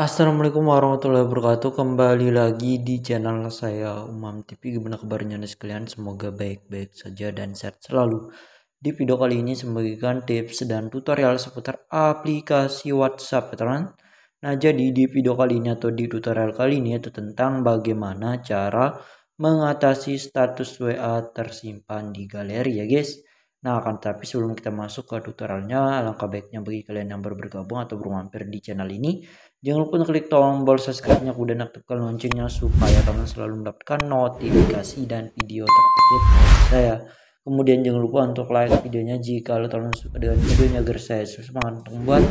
Assalamualaikum warahmatullahi wabarakatuh Kembali lagi di channel saya Umam TV Gimana kabarnya nih sekalian Semoga baik-baik saja dan sehat selalu Di video kali ini saya tips dan tutorial seputar aplikasi WhatsApp ya teman. Nah jadi di video kali ini atau di tutorial kali ini itu tentang bagaimana cara mengatasi status WA tersimpan di galeri ya guys Nah, akan tetapi sebelum kita masuk ke tutorialnya, alangkah baiknya bagi kalian yang baru bergabung atau baru mampir di channel ini, jangan lupa untuk klik tombol subscribe-nya kemudian aktifkan loncengnya supaya kalian selalu mendapatkan notifikasi dan video terupdate saya. Kemudian jangan lupa untuk like videonya jika kalian suka dengan videonya agar saya semangat untuk membuat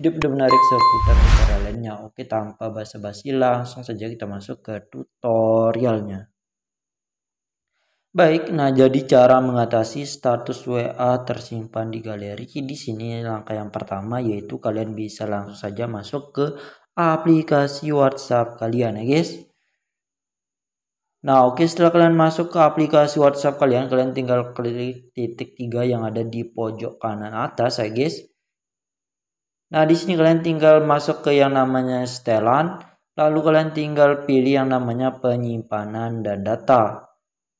video-video menarik seputar tutorial lainnya. Oke, tanpa basa-basi langsung saja kita masuk ke tutorialnya. Baik, nah jadi cara mengatasi status WA tersimpan di galeri di sini langkah yang pertama yaitu kalian bisa langsung saja masuk ke aplikasi WhatsApp kalian ya guys. Nah oke okay, setelah kalian masuk ke aplikasi WhatsApp kalian kalian tinggal klik titik tiga yang ada di pojok kanan atas ya guys. Nah di sini kalian tinggal masuk ke yang namanya setelan lalu kalian tinggal pilih yang namanya penyimpanan dan data.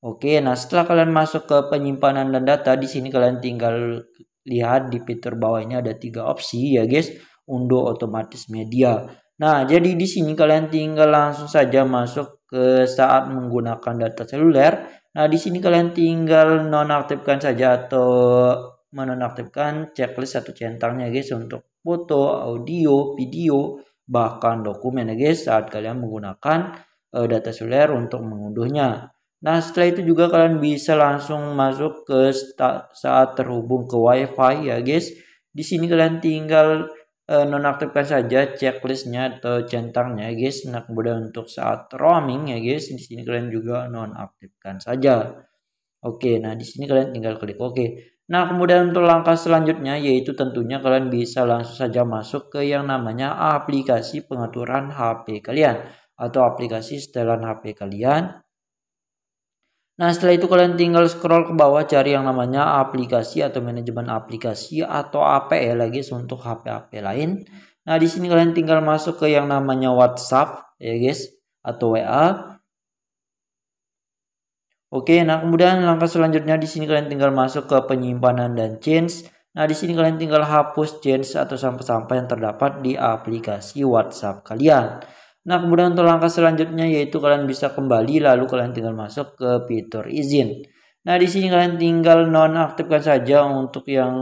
Oke, nah setelah kalian masuk ke penyimpanan dan data, di sini kalian tinggal lihat di fitur bawah ini ada tiga opsi ya guys, unduh otomatis media. Nah, jadi di sini kalian tinggal langsung saja masuk ke saat menggunakan data seluler. Nah, di sini kalian tinggal nonaktifkan saja atau menonaktifkan checklist satu centangnya guys untuk foto, audio, video, bahkan dokumen ya guys saat kalian menggunakan eh, data seluler untuk mengunduhnya. Nah, setelah itu juga kalian bisa langsung masuk ke saat terhubung ke WiFi ya, guys. Di sini kalian tinggal uh, nonaktifkan saja checklistnya atau centangnya, ya guys. Nah, kemudian untuk saat roaming ya, guys, di sini kalian juga nonaktifkan saja. Oke, nah di sini kalian tinggal klik oke. Nah, kemudian untuk langkah selanjutnya yaitu tentunya kalian bisa langsung saja masuk ke yang namanya aplikasi pengaturan HP kalian atau aplikasi setelan HP kalian Nah setelah itu kalian tinggal scroll ke bawah cari yang namanya aplikasi atau manajemen aplikasi atau apa ya lagi untuk HP-HP lain. Nah di sini kalian tinggal masuk ke yang namanya WhatsApp ya guys atau WA. Oke, nah kemudian langkah selanjutnya di sini kalian tinggal masuk ke penyimpanan dan change. Nah, di sini kalian tinggal hapus change atau sampah-sampah yang terdapat di aplikasi WhatsApp kalian. Nah, kemudian untuk langkah selanjutnya yaitu kalian bisa kembali lalu kalian tinggal masuk ke fitur izin. Nah, di sini kalian tinggal nonaktifkan saja untuk yang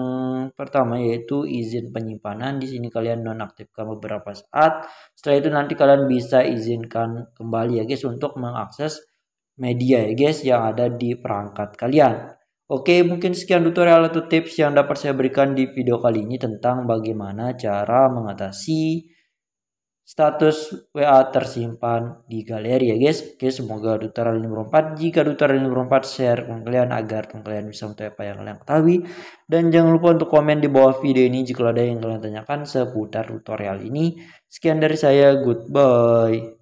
pertama yaitu izin penyimpanan. Di sini kalian nonaktifkan beberapa saat. Setelah itu nanti kalian bisa izinkan kembali ya guys untuk mengakses media ya guys yang ada di perangkat kalian. Oke, mungkin sekian tutorial atau tips yang dapat saya berikan di video kali ini tentang bagaimana cara mengatasi status WA tersimpan di galeri ya guys. Oke semoga tutorial ini 54 jika tutorial ini 54 share ke kalian agar kalian bisa mengetahui apa yang kalian ketahui. Dan jangan lupa untuk komen di bawah video ini jika ada yang kalian tanyakan seputar tutorial ini. Sekian dari saya goodbye.